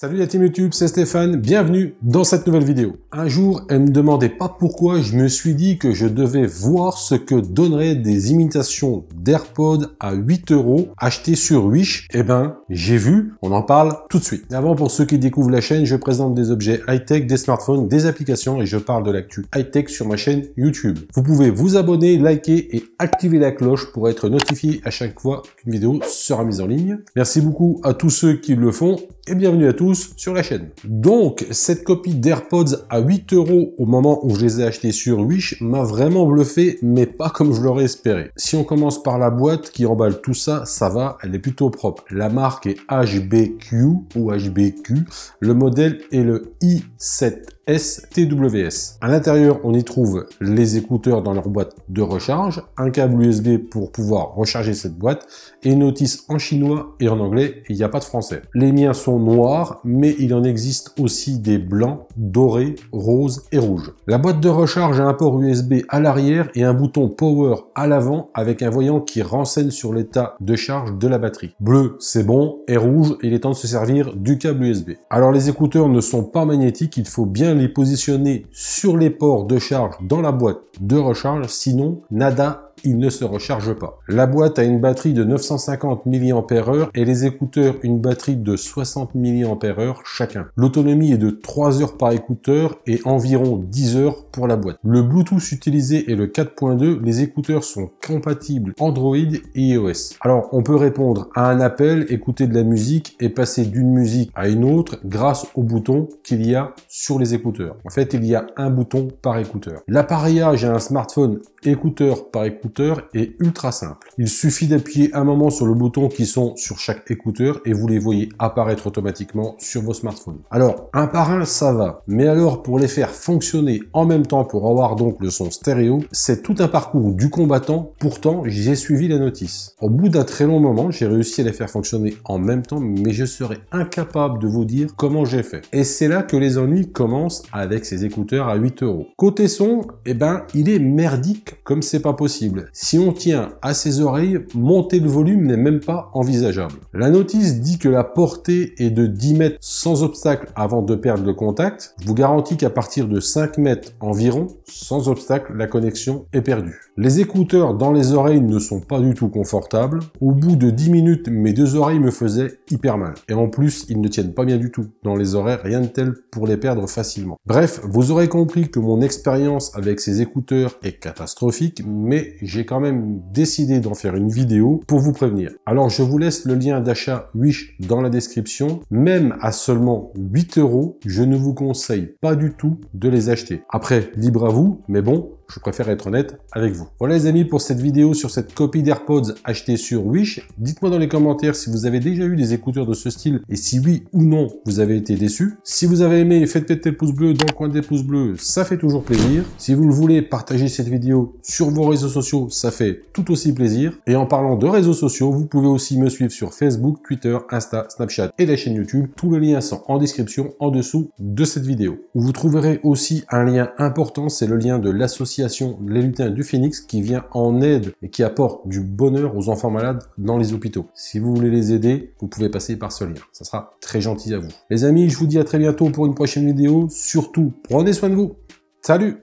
Salut la team YouTube, c'est Stéphane, bienvenue dans cette nouvelle vidéo. Un jour, elle me demandait pas pourquoi, je me suis dit que je devais voir ce que donneraient des imitations d'AirPod à 8 euros achetées sur Wish. Eh ben, j'ai vu, on en parle tout de suite. Avant, pour ceux qui découvrent la chaîne, je présente des objets high-tech, des smartphones, des applications et je parle de l'actu high-tech sur ma chaîne YouTube. Vous pouvez vous abonner, liker et activer la cloche pour être notifié à chaque fois qu'une vidéo sera mise en ligne. Merci beaucoup à tous ceux qui le font et bienvenue à tous sur la chaîne. Donc, cette copie d'AirPods à 8 euros au moment où je les ai achetés sur Wish m'a vraiment bluffé, mais pas comme je l'aurais espéré. Si on commence par la boîte qui emballe tout ça, ça va, elle est plutôt propre. La marque est HBQ ou HBQ, le modèle est le i7 tws À l'intérieur, on y trouve les écouteurs dans leur boîte de recharge, un câble USB pour pouvoir recharger cette boîte et notice en chinois et en anglais, il n'y a pas de français. Les miens sont noirs mais il en existe aussi des blancs, dorés, roses et rouges. La boîte de recharge a un port USB à l'arrière et un bouton Power à l'avant avec un voyant qui renseigne sur l'état de charge de la batterie. Bleu, c'est bon, et rouge, il est temps de se servir du câble USB. Alors les écouteurs ne sont pas magnétiques, il faut bien les positionner sur les ports de charge dans la boîte de recharge, sinon nada il ne se recharge pas. La boîte a une batterie de 950 mAh et les écouteurs une batterie de 60 mAh chacun. L'autonomie est de 3 heures par écouteur et environ 10 heures pour la boîte. Le Bluetooth utilisé est le 4.2, les écouteurs sont compatibles Android et iOS. Alors on peut répondre à un appel, écouter de la musique et passer d'une musique à une autre grâce au bouton qu'il y a sur les écouteurs. En fait il y a un bouton par écouteur. L'appareillage à un smartphone écouteur par écouteur est ultra simple. Il suffit d'appuyer un moment sur le bouton qui sont sur chaque écouteur et vous les voyez apparaître automatiquement sur vos smartphones. Alors, un par un, ça va. Mais alors, pour les faire fonctionner en même temps pour avoir donc le son stéréo, c'est tout un parcours du combattant. Pourtant, j'ai suivi la notice. Au bout d'un très long moment, j'ai réussi à les faire fonctionner en même temps, mais je serais incapable de vous dire comment j'ai fait. Et c'est là que les ennuis commencent avec ces écouteurs à 8 euros. Côté son, eh ben, il est merdique comme c'est pas possible. Si on tient à ses oreilles, monter le volume n'est même pas envisageable. La notice dit que la portée est de 10 mètres sans obstacle avant de perdre le contact. Je vous garantis qu'à partir de 5 mètres environ, sans obstacle, la connexion est perdue. Les écouteurs dans les oreilles ne sont pas du tout confortables. Au bout de 10 minutes, mes deux oreilles me faisaient hyper mal. Et en plus, ils ne tiennent pas bien du tout. Dans les oreilles, rien de tel pour les perdre facilement. Bref, vous aurez compris que mon expérience avec ces écouteurs est catastrophique, mais j'ai quand même décidé d'en faire une vidéo pour vous prévenir. Alors je vous laisse le lien d'achat Wish dans la description. Même à seulement 8 euros, je ne vous conseille pas du tout de les acheter. Après, libre à vous, mais bon, je préfère être honnête avec vous. Voilà les amis pour cette vidéo sur cette copie d'AirPods achetée sur Wish. Dites-moi dans les commentaires si vous avez déjà eu des écouteurs de ce style et si oui ou non vous avez été déçu. Si vous avez aimé, faites péter le pouce bleu dans le coin des pouces bleus, ça fait toujours plaisir. Si vous le voulez, partagez cette vidéo sur vos réseaux sociaux, ça fait tout aussi plaisir. Et en parlant de réseaux sociaux, vous pouvez aussi me suivre sur Facebook, Twitter, Insta, Snapchat et la chaîne YouTube. Tous les liens sont en description en dessous de cette vidéo. Vous trouverez aussi un lien important, c'est le lien de l'association l'association Les Lutins du Phoenix qui vient en aide et qui apporte du bonheur aux enfants malades dans les hôpitaux. Si vous voulez les aider, vous pouvez passer par ce lien. Ça sera très gentil à vous. Les amis, je vous dis à très bientôt pour une prochaine vidéo. Surtout, prenez soin de vous. Salut